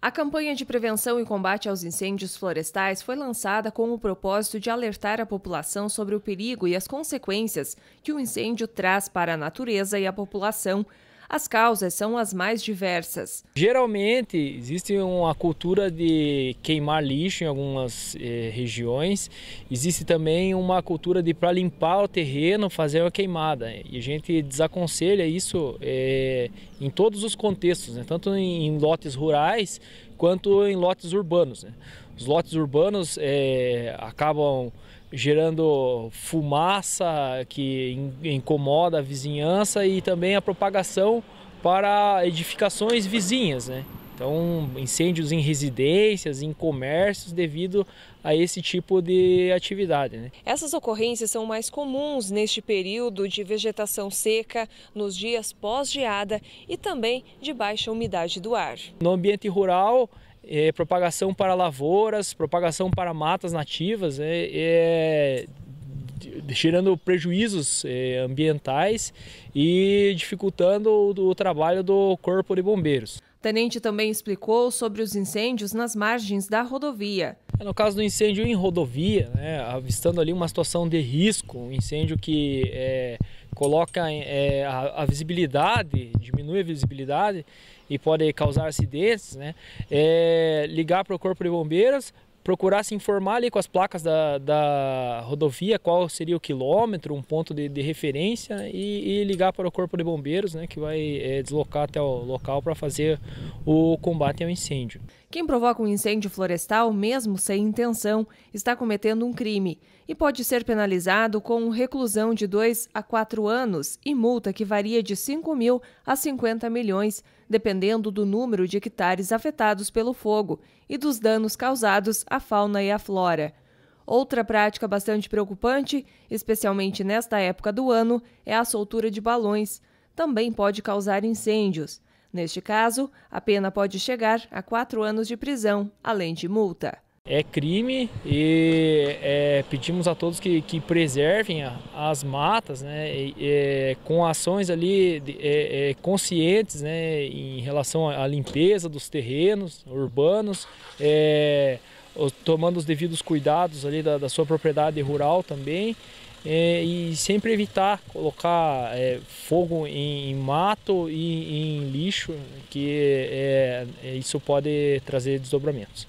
A campanha de prevenção e combate aos incêndios florestais foi lançada com o propósito de alertar a população sobre o perigo e as consequências que o incêndio traz para a natureza e a população, as causas são as mais diversas. Geralmente existe uma cultura de queimar lixo em algumas eh, regiões. Existe também uma cultura de para limpar o terreno fazer uma queimada. E a gente desaconselha isso eh, em todos os contextos, né? tanto em lotes rurais quanto em lotes urbanos. Né? Os lotes urbanos eh, acabam gerando fumaça que incomoda a vizinhança e também a propagação para edificações vizinhas, né? Então, incêndios em residências, em comércios, devido a esse tipo de atividade. Né? Essas ocorrências são mais comuns neste período de vegetação seca, nos dias pós-geada e também de baixa umidade do ar. No ambiente rural, é, propagação para lavouras, propagação para matas nativas, é, é gerando prejuízos é, ambientais e dificultando o, o trabalho do Corpo de Bombeiros. Tenente também explicou sobre os incêndios nas margens da rodovia. É no caso do incêndio em rodovia, né, avistando ali uma situação de risco, um incêndio que é, coloca é, a, a, visibilidade, diminui a visibilidade e pode causar acidentes, né, é, ligar para o Corpo de Bombeiros, procurar se informar ali com as placas da, da rodovia, qual seria o quilômetro, um ponto de, de referência né, e, e, ligar para o Corpo de Bombeiros, né, que vai é, deslocar até o local para fazer o combate ao incêndio. Quem provoca um incêndio florestal, mesmo sem intenção, está cometendo um crime e pode ser penalizado com reclusão de 2 a 4 anos e multa que varia de 5 mil a 50 milhões, dependendo do número de hectares afetados pelo fogo e dos danos causados à fauna e à flora. Outra prática bastante preocupante, especialmente nesta época do ano, é a soltura de balões. Também pode causar incêndios. Neste caso, a pena pode chegar a quatro anos de prisão, além de multa. É crime e é, pedimos a todos que, que preservem a, as matas, né, e, e, com ações ali de, é, é, conscientes, né, em relação à limpeza dos terrenos urbanos. É, tomando os devidos cuidados ali da, da sua propriedade rural também e, é, e sempre evitar colocar é, fogo em, em, mato e em lixo, que é, é isso pode trazer desdobramentos.